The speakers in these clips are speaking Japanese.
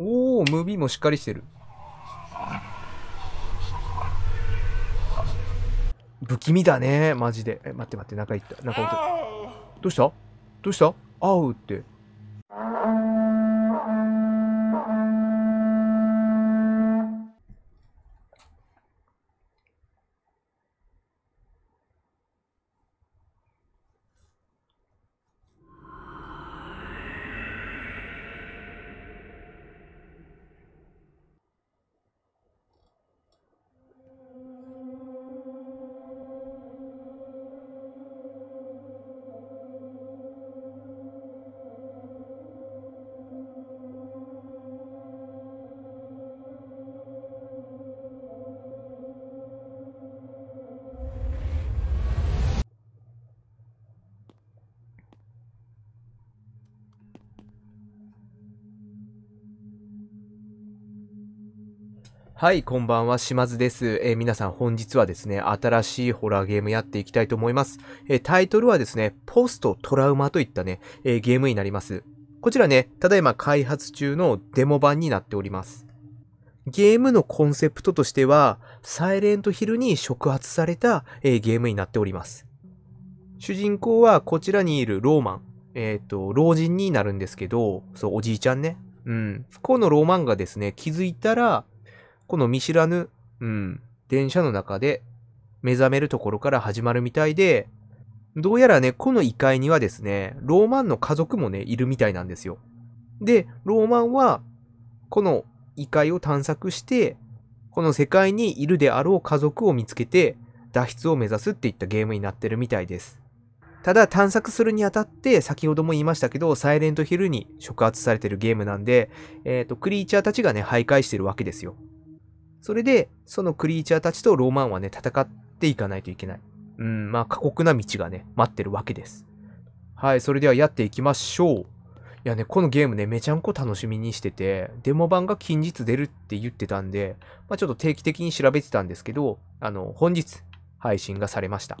おお、ムービーもしっかりしてる。不気味だね、マジで。え、待って待って、中行った。中行った。どうしたどうしたあうって。はい、こんばんは、島津です。えー、皆さん本日はですね、新しいホラーゲームやっていきたいと思います。えー、タイトルはですね、ポストトラウマといったね、えー、ゲームになります。こちらね、ただいま開発中のデモ版になっております。ゲームのコンセプトとしては、サイレントヒルに触発された、えゲームになっております。主人公はこちらにいるローマン。えっ、と、老人になるんですけど、そう、おじいちゃんね。うん。不幸のローマンがですね、気づいたら、この見知らぬ、うん、電車の中で目覚めるところから始まるみたいで、どうやらね、この異界にはですね、ローマンの家族もね、いるみたいなんですよ。で、ローマンは、この異界を探索して、この世界にいるであろう家族を見つけて、脱出を目指すっていったゲームになってるみたいです。ただ探索するにあたって先ほども言いましたけどサイレントヒルに触発されてるゲームなんで、えっ、ー、とクリーチャーたちがね徘徊してるわけですよそれで、そのクリーチャーたちとローマンはね、戦っていかないといけない。うん、まあ過酷な道がね、待ってるわけです。はい、それではやっていきましょう。いやね、このゲームね、めちゃんこ楽しみにしてて、デモ版が近日出るって言ってたんで、まあ、ちょっと定期的に調べてたんですけど、あの、本日配信がされました。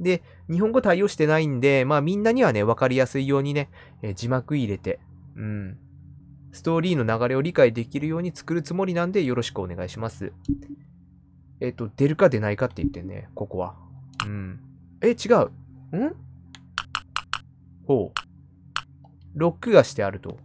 で、日本語対応してないんで、まあみんなにはね、わかりやすいようにね、え字幕入れて、うん、ストーリーの流れを理解できるように作るつもりなんでよろしくお願いします。えっ、と、出るか出ないかって言ってね、ここは。うん。え、違う。んほう。ロックがしてあると。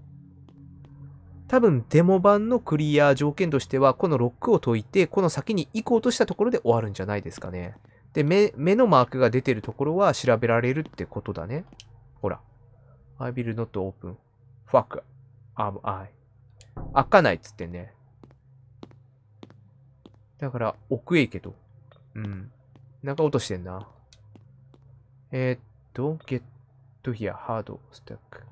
多分デモ版のクリア条件としては、このロックを解いて、この先に行こうとしたところで終わるんじゃないですかね。で、目、目のマークが出てるところは調べられるってことだね。ほら。I will not open. Fuck. アームアイ。開かないっつってね。だから、奥へ行けと。うん。なんか落としてんな。えー、っと、ゲットヒア、ハード、スタック。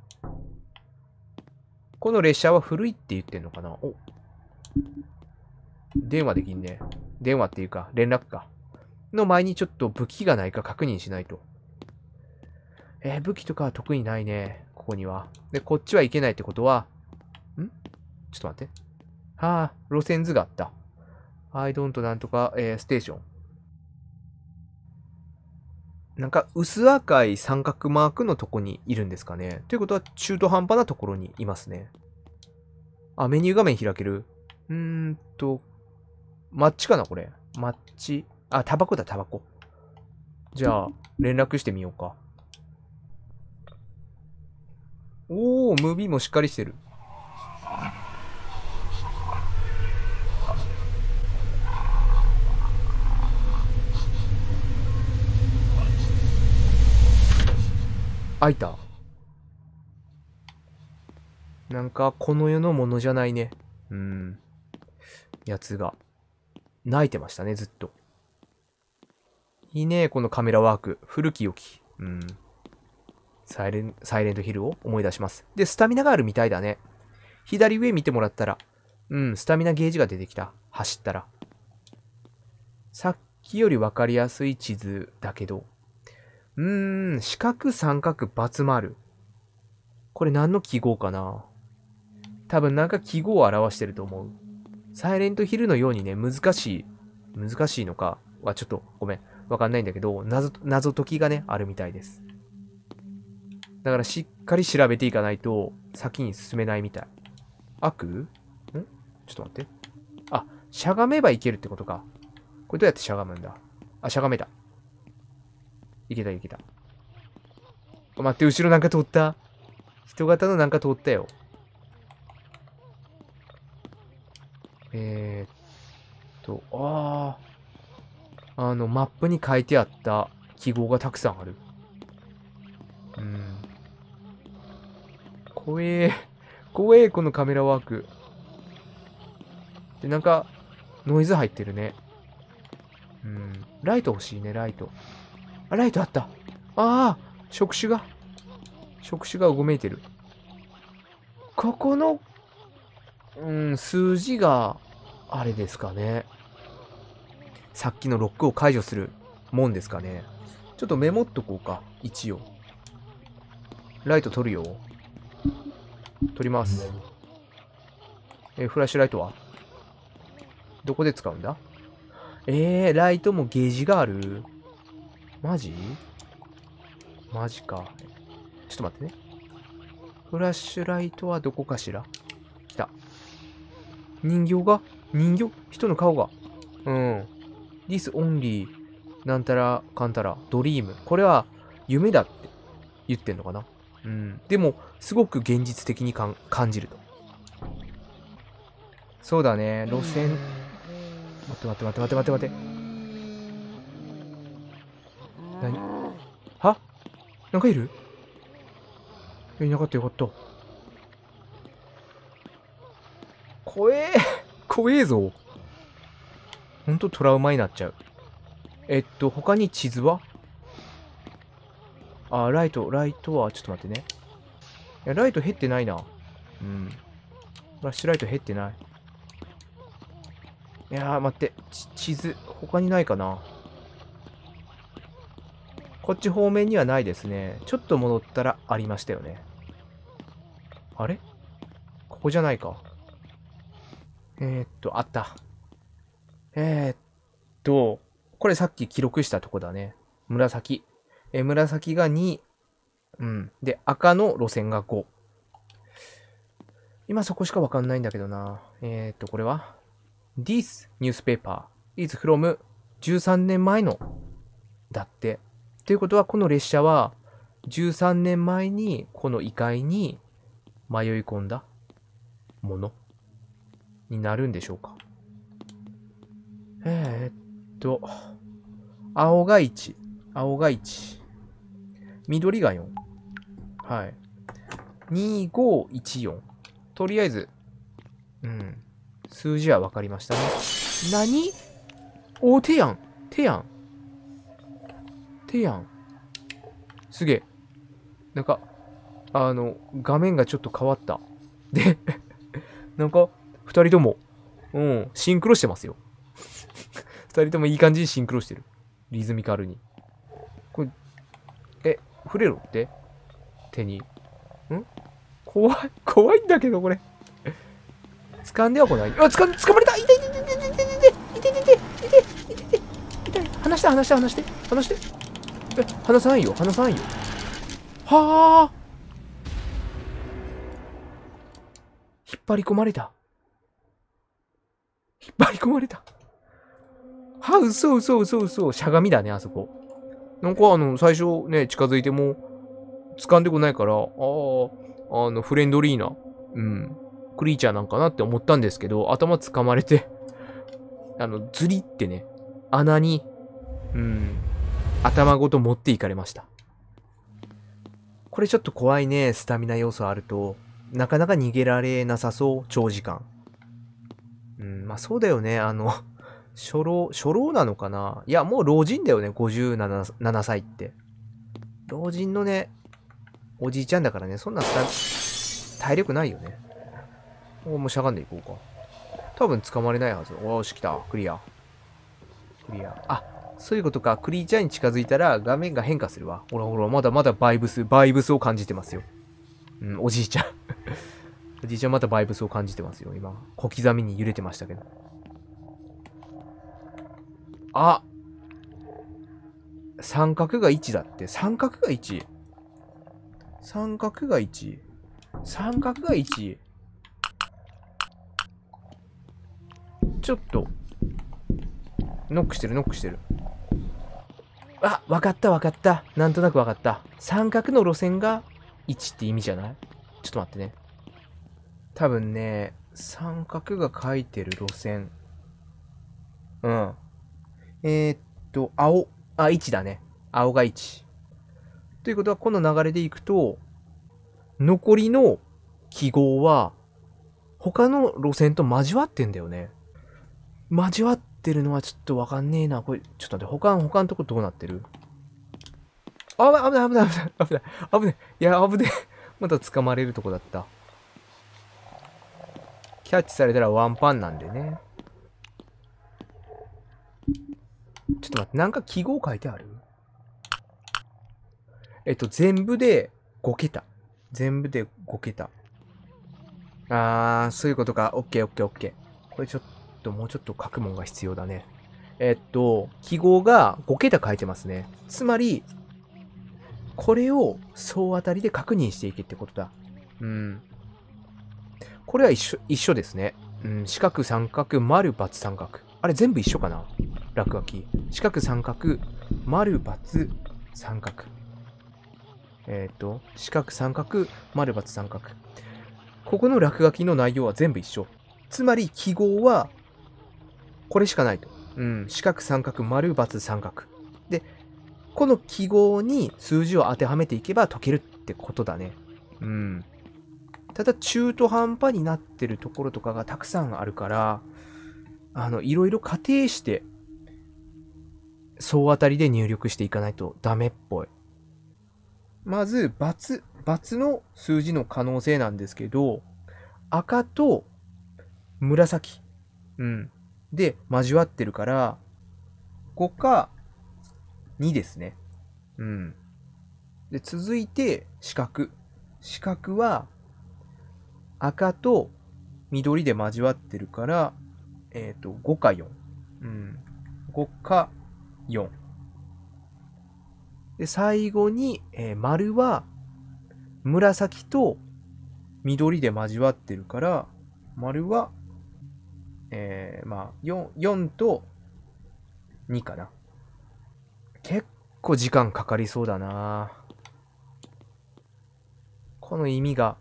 この列車は古いって言ってんのかなお。電話できんね。電話っていうか、連絡か。の前にちょっと武器がないか確認しないと。えー、武器とかは特にないね。こには。で、こっちは行けないってことは、んちょっと待って。はあ、路線図があった。アイドンとなんとか、えー、ステーション。なんか薄赤い三角マークのとこにいるんですかね。ということは中途半端なところにいますね。あ、メニュー画面開ける。うーんと、マッチかなこれ。マッチ。あ、タバコだ、タバコ。じゃあ、連絡してみようか。おお、ムービーもしっかりしてる。開いた。なんか、この世のものじゃないね。うん。やつが、泣いてましたね、ずっと。いいね、このカメラワーク。古き良き。うん。サイレンサイレントヒルを思い出します。で、スタミナがあるみたいだね。左上見てもらったら、うん、スタミナゲージが出てきた。走ったら。さっきより分かりやすい地図だけど。うーん、四角、三角、ツ丸。これ何の記号かな多分なんか記号を表してると思う。サイレントヒルのようにね、難しい、難しいのかはちょっとごめん、わかんないんだけど、謎、謎解きがね、あるみたいです。だからしっかり調べていかないと先に進めないみたい。悪んちょっと待って。あ、しゃがめばいけるってことか。これどうやってしゃがむんだあ、しゃがめた。いけたいけた。あ、待って、後ろなんか通った。人型のなんか通ったよ。えー、っと、ああ。あの、マップに書いてあった記号がたくさんある。怖え。怖え、このカメラワーク。で、なんか、ノイズ入ってるね。うん。ライト欲しいね、ライト。あ、ライトあったああ触手が。触手がうごめいてる。ここの、うん、数字が、あれですかね。さっきのロックを解除するもんですかね。ちょっとメモっとこうか、一応。ライト取るよ。取ります。えー、フラッシュライトはどこで使うんだえー、ライトもゲージがある。マジマジか。ちょっと待ってね。フラッシュライトはどこかしら来た。人形が人形人の顔が。うん。This only なんたらかんたらドリーム。これは夢だって言ってんのかなうん、でもすごく現実的にかん感じるとそうだね路線待って待って待って待って待ってっ何はなんかいるいなかったよかった怖え 怖えぞほんとトラウマになっちゃうえっと他に地図はあ、ライト、ライトは、ちょっと待ってね。いや、ライト減ってないな。うん。フラッシュライト減ってない。いやー、待って。地図、他にないかな。こっち方面にはないですね。ちょっと戻ったらありましたよね。あれここじゃないか。えー、っと、あった。えー、っと、これさっき記録したとこだね。紫。え紫が2、うん。で、赤の路線が5。今そこしかわかんないんだけどな。えー、っと、これは ?This newspaper is from 13年前の。だって。ということは、この列車は13年前にこの異界に迷い込んだものになるんでしょうか。えー、っと、青が1。青が1。緑が4。はい。2514。とりあえず、うん。数字は分かりましたね。何お、手やん。手やん。手やん。すげえ。なんか、あの、画面がちょっと変わった。で、なんか、2人とも、うん、シンクロしてますよ。2人ともいい感じにシンクロしてる。リズミカルに。触れろって。手に。ん怖い。怖いんだけど、これ。掴んではこない。あ、掴ん、掴まれたい痛い痛い痛い痛い痛い痛い痛い痛い痛い痛い痛い離して離して離して。離して。え、離さないよ。離さないよ。はあ。引っ張り込まれた。引っ張り込まれた。はあ、嘘嘘嘘嘘。しゃがみだね、あそこ。なんかあの、最初ね、近づいても、掴んでこないから、ああ、あの、フレンドリーな、うん、クリーチャーなんかなって思ったんですけど、頭掴まれて あの、ズリってね、穴に、うん、頭ごと持っていかれました。これちょっと怖いね、スタミナ要素あると。なかなか逃げられなさそう、長時間。うん、まあそうだよね、あの初老、初老なのかないや、もう老人だよね、57歳って。老人のね、おじいちゃんだからね、そんな体力ないよね。もうしゃがんでいこうか。多分捕まれないはず。おーし、来た。クリア。クリア。あ、そういうことか。クリーチャーに近づいたら画面が変化するわ。ほらほら、まだまだバイブス、バイブスを感じてますよ。うん、おじいちゃん おじいちゃんまたバイブスを感じてますよ、今。小刻みに揺れてましたけど。あ三角が1だって。三角が 1? 三角が 1? 三角が 1? ちょっと。ノックしてる、ノックしてる。あ、わかったわかった。なんとなくわかった。三角の路線が1って意味じゃないちょっと待ってね。多分ね、三角が書いてる路線。うん。えー、っと、青。あ、1だね。青が1。ということは、この流れでいくと、残りの記号は、他の路線と交わってんだよね。交わってるのはちょっとわかんねえな。これ、ちょっと待って、他、他のとこどうなってる危ない、危ない、危ない、危ない、危ない。いや、危ねえ。また捕まれるとこだった。キャッチされたらワンパンなんでね。ちょっと待って、なんか記号書いてあるえっと、全部で5桁。全部で5桁。あー、そういうことか。オッケーオッケーオッケー。これちょっと、もうちょっと書くもんが必要だね。えっと、記号が5桁書いてますね。つまり、これを総当たりで確認していけってことだ。うん。これは一緒、一緒ですね。うん、四角、三角、丸、×三角。あれ全部一緒かな落書き。四角三角、丸×三角。えっ、ー、と、四角三角、丸×三角。ここの落書きの内容は全部一緒。つまり記号は、これしかないと。うん、四角三角、丸×三角。で、この記号に数字を当てはめていけば解けるってことだね。うん。ただ中途半端になってるところとかがたくさんあるから、あの、いろいろ仮定して、総当たりで入力していかないとダメっぽい。まず、×、×の数字の可能性なんですけど、赤と紫、うん、で交わってるから、5か2ですね。うん。で、続いて、四角。四角は、赤と緑で交わってるから、えっ、ー、と、5か4。うん。5か4。で、最後に、えー、丸は、紫と緑で交わってるから、丸は、えー、まあ、4、4と2かな。結構時間かかりそうだなこの意味が、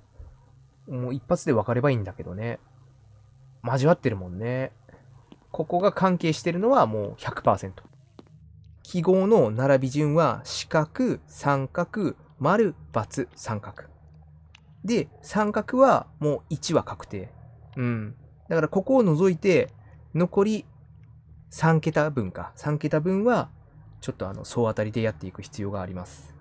もう一発で分かればいいんだけどね。交わってるもんね。ここが関係してるのはもう100%。記号の並び順は四角、三角、丸、×、三角。で、三角はもう1は確定。うん。だからここを除いて、残り3桁分か。3桁分は、ちょっとあの、総当たりでやっていく必要があります。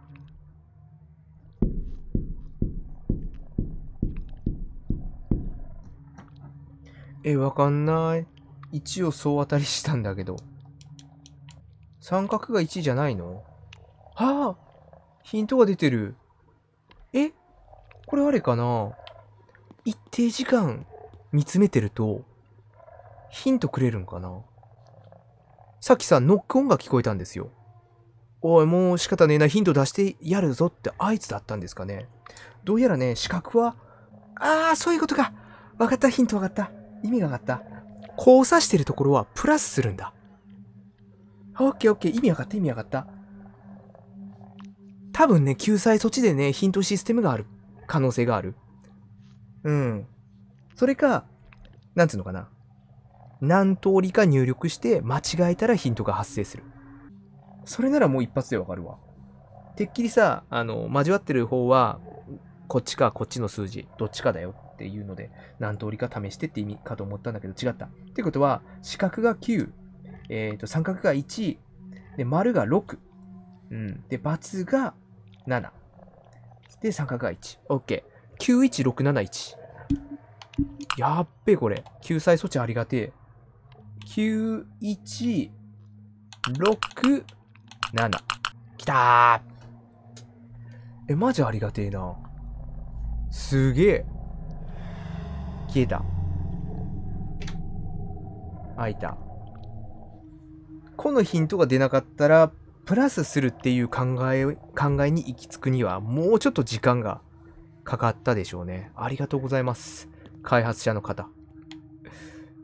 え、わかんない。1を総当たりしたんだけど。三角が1じゃないのはあヒントが出てる。えこれあれかな一定時間見つめてると、ヒントくれるんかなさっきさ、ノック音が聞こえたんですよ。おい、もう仕方ねえな、ヒント出してやるぞって合図だったんですかね。どうやらね、四角は、ああ、そういうことか。わかった、ヒントわかった。意味がわかった。交差してるところはプラスするんだ。オッケーオッケー。意味分かった意味分かった。多分ね、救済措置でね、ヒントシステムがある可能性がある。うん。それか、なんつうのかな。何通りか入力して間違えたらヒントが発生する。それならもう一発でわかるわ。てっきりさ、あの、交わってる方は、こっちかこっちの数字、どっちかだよっていうので、何通りか試してって意味かと思ったんだけど、違った。ってことは、四角が9、えー、と三角が1、で、丸が6、うん、で、×が7、で、三角が1。OK。91671。やっべ、これ。救済措置ありがてえ。916、7。きたーえ、マジありがてえな。すげえ。消えた。開いた。このヒントが出なかったら、プラスするっていう考え、考えに行き着くには、もうちょっと時間がかかったでしょうね。ありがとうございます。開発者の方。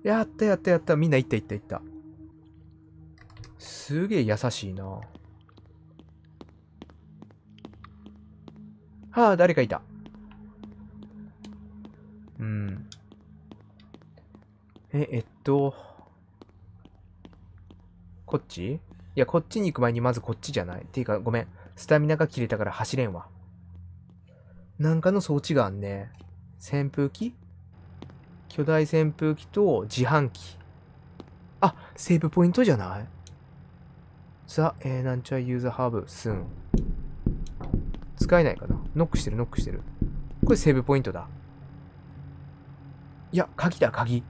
やったやったやった。みんな行った行った行った。すげえ優しいな。はあ、誰かいた。うん。え、えっと、こっちいや、こっちに行く前にまずこっちじゃない。ていうか、ごめん。スタミナが切れたから走れんわ。なんかの装置があんね。扇風機巨大扇風機と自販機。あ、セーブポイントじゃないザ、えー、なんちゃユーザーハーブ、スーン。使えないかなノックしてる、ノックしてる。これセーブポイントだ。いや、鍵だ、鍵。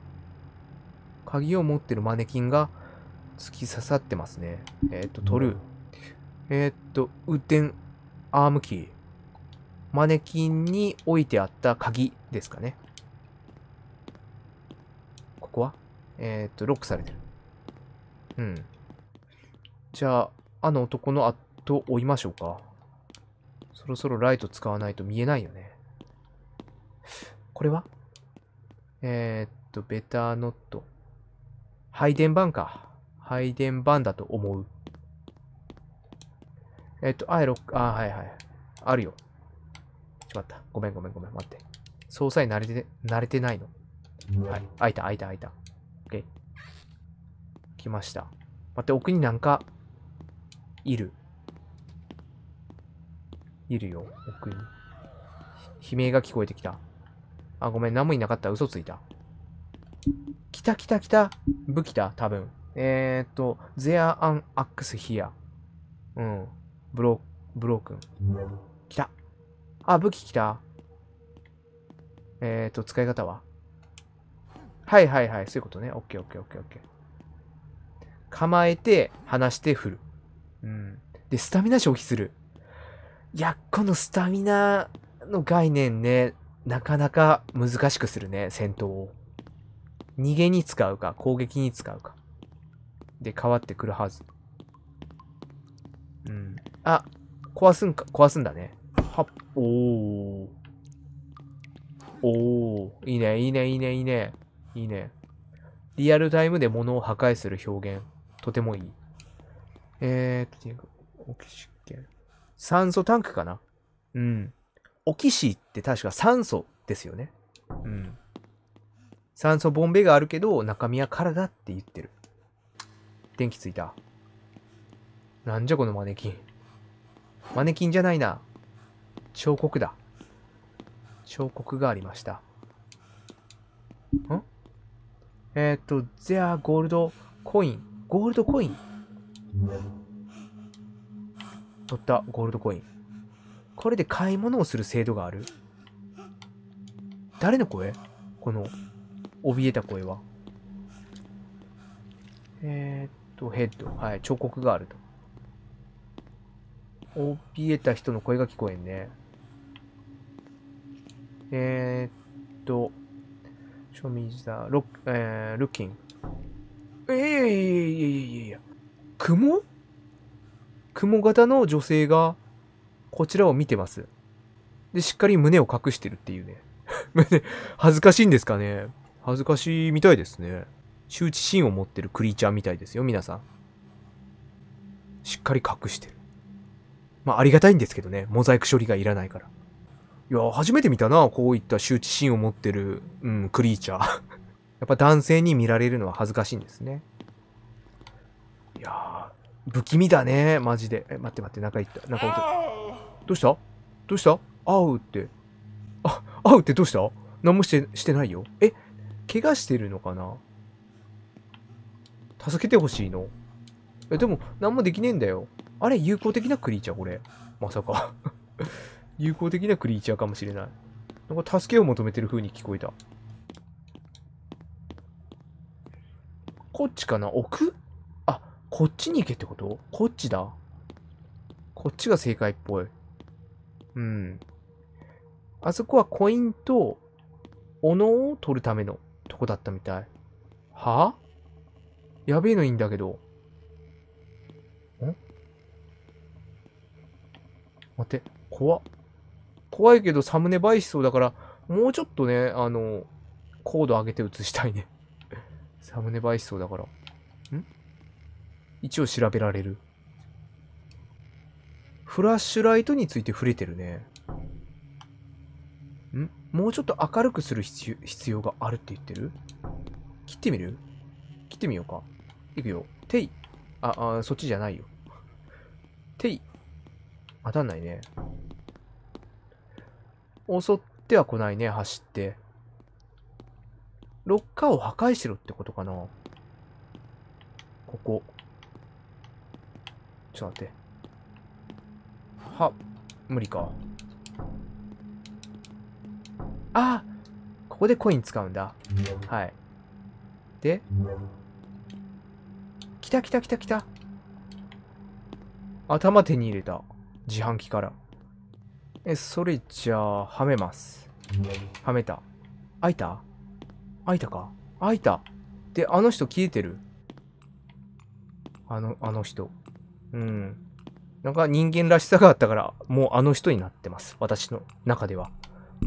鍵を持ってるマネキンが突き刺さってますね。えー、っと、取る。えー、っと、運転アームキー。マネキンに置いてあった鍵ですかね。ここはえー、っと、ロックされてる。うん。じゃあ、あの男の後追いましょうか。そろそろライト使わないと見えないよね。これはえー、っと、ベターノット。配電盤か。配電盤だと思う。えっと、あ、イロック、あ、はいはい。あるよ。しまった。ごめんごめんごめん。待って。操作に慣れて、慣れてないの。はい。開いた開いた開いた。OK。来ました。待って、奥になんか、いる。いるよ、奥に。悲鳴が聞こえてきた。あ、ごめん、何もいなかった。嘘ついた。た来た来た。武器だ、多分。えー、っと、There an axe here. うん。ブロ、ブロークン。来た。あ、武器来た。えー、っと、使い方ははいはいはい。そういうことね。オッケーオッケーオッケーオッケー。構えて、離して振る。うん。で、スタミナ消費する。いや、このスタミナの概念ね、なかなか難しくするね、戦闘を。逃げに使うか攻撃に使うかで変わってくるはず。うん。あ、壊すんか、壊すんだね。はっ、おー。おー。いいね、いいね、いいね、いいね。いいね。リアルタイムで物を破壊する表現。とてもいい。えーっと、オキシ酸素タンクかなうん。オキシって確か酸素ですよね。うん。酸素ボンベがあるけど、中身は体って言ってる。電気ついた。なんじゃこのマネキン。マネキンじゃないな。彫刻だ。彫刻がありました。んえっ、ー、と、ゼアゴールドコイン。ゴールドコイン取ったゴールドコイン。これで買い物をする制度がある。誰の声この怯えた声は。えー、っと、ヘッド。はい、彫刻があると。怯えた人の声が聞こえんね。えー、っと、show me えー、looking. えいやいやいやいやいや雲雲型の女性がこちらを見てます。で、しっかり胸を隠してるっていうね。恥ずかしいんですかね。恥ずかしいみたいですね。羞恥心を持ってるクリーチャーみたいですよ、皆さん。しっかり隠してる。まあ、ありがたいんですけどね。モザイク処理がいらないから。いや、初めて見たな。こういった羞恥心を持ってる、うん、クリーチャー。やっぱ男性に見られるのは恥ずかしいんですね。いやー、不気味だね。マジで。え、待って待って、中行った。中行った。どうしたどうした会うって。あ、会うってどうした何もして、してないよ。え、怪我してるのかな助けてほしいのえ、でも、何もできねえんだよ。あれ、友好的なクリーチャー、これ。まさか友好 的なクリーチャーかもしれない。なんか助けを求めてる風に聞こえた。こっちかな奥あ、こっちに行けってことこっちだ。こっちが正解っぽい。うん。あそこはコインと、斧を取るためのとこだったみたい。はぁ、やべえのいいんだけど。ん待って、怖っ。怖いけどサムネ映えしそうだから、もうちょっとね、あの、高度上げて映したいね。サムネ映えしそうだから。ん一応調べられる。フラッシュライトについて触れてるね。もうちょっと明るくする必要があるって言ってる切ってみる切ってみようか。いくよ。てい。あ、あ、そっちじゃないよ。てい。当たんないね。襲っては来ないね、走って。ロッカーを破壊しろってことかな。ここ。ちょっと待って。は、無理か。あここでコイン使うんだ。はい。で、来た来た来た来た。頭手に入れた。自販機から。え、それじゃあ、はめます。はめた。開いた開いたか開いた。で、あの人消えてる。あの、あの人。うん。なんか人間らしさがあったから、もうあの人になってます。私の中では。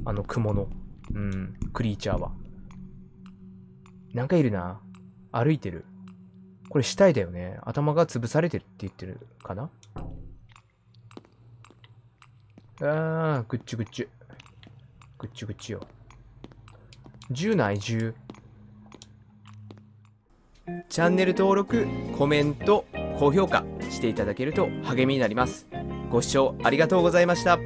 あの雲の、うん、クリーチャーは。なんかいるな。歩いてる。これ死体だよね。頭が潰されてるって言ってるかなああ、ぐっちぐっちぐっちぐっちよ。銃ない銃。チャンネル登録、コメント、高評価していただけると励みになります。ご視聴ありがとうございました。